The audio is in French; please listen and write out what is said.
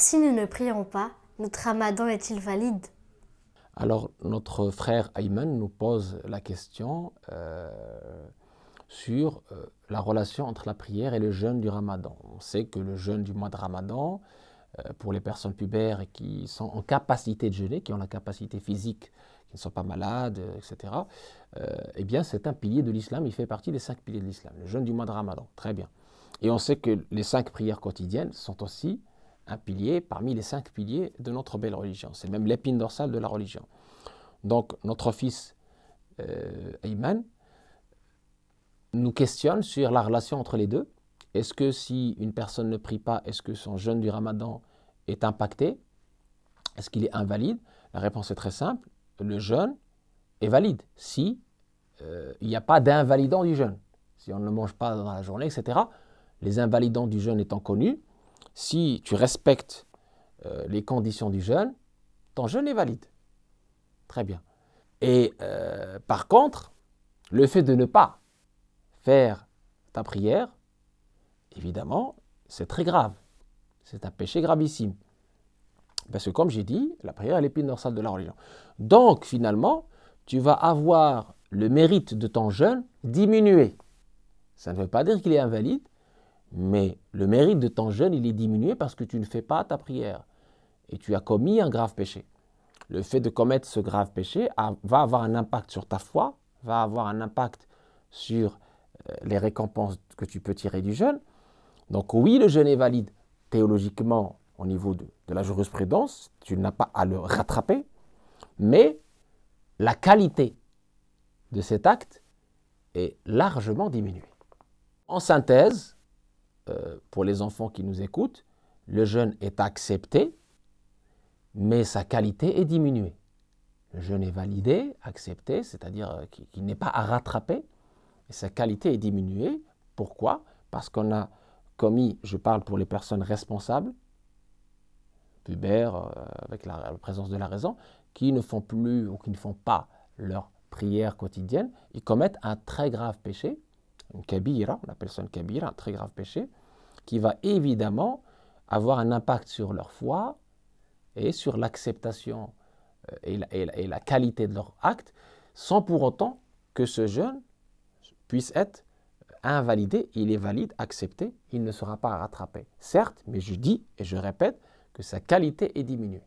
si nous ne prions pas, notre ramadan est-il valide Alors, notre frère Ayman nous pose la question euh, sur euh, la relation entre la prière et le jeûne du ramadan. On sait que le jeûne du mois de ramadan, euh, pour les personnes pubères qui sont en capacité de jeûner, qui ont la capacité physique, qui ne sont pas malades, etc., eh bien, c'est un pilier de l'islam, il fait partie des cinq piliers de l'islam, le jeûne du mois de ramadan. Très bien. Et on sait que les cinq prières quotidiennes sont aussi un pilier parmi les cinq piliers de notre belle religion. C'est même l'épine dorsale de la religion. Donc notre fils euh, Ayman nous questionne sur la relation entre les deux. Est-ce que si une personne ne prie pas, est-ce que son jeûne du ramadan est impacté Est-ce qu'il est invalide La réponse est très simple. Le jeûne est valide si euh, il n'y a pas d'invalidant du jeûne. Si on ne mange pas dans la journée, etc. Les invalidants du jeûne étant connus, si tu respectes euh, les conditions du jeûne, ton jeûne est valide. Très bien. Et euh, par contre, le fait de ne pas faire ta prière, évidemment, c'est très grave. C'est un péché gravissime. Parce que comme j'ai dit, la prière est l'épine dorsale de la religion. Donc finalement, tu vas avoir le mérite de ton jeûne diminué. Ça ne veut pas dire qu'il est invalide, mais le mérite de ton jeûne, il est diminué parce que tu ne fais pas ta prière. Et tu as commis un grave péché. Le fait de commettre ce grave péché va avoir un impact sur ta foi, va avoir un impact sur euh, les récompenses que tu peux tirer du jeûne. Donc oui, le jeûne est valide théologiquement au niveau de la jurisprudence, tu n'as pas à le rattraper, mais la qualité de cet acte est largement diminuée. En synthèse, euh, pour les enfants qui nous écoutent, le jeûne est accepté, mais sa qualité est diminuée. Le jeûne est validé, accepté, c'est-à-dire euh, qu'il n'est pas à rattraper, et sa qualité est diminuée. Pourquoi Parce qu'on a commis, je parle pour les personnes responsables, pubères, euh, avec la, présence de la raison, qui ne font plus ou qui ne font pas leur prière quotidienne, ils commettent un très grave péché, une kabira, on appelle ça une kabira, un très grave péché, qui va évidemment avoir un impact sur leur foi et sur l'acceptation euh, et, la, qualité de leur acte, sans pour autant que ce jeune puisse être invalidé. Il est valide, accepté, il ne sera pas rattrapé. Certes, mais je dis et je répète que sa qualité est diminuée.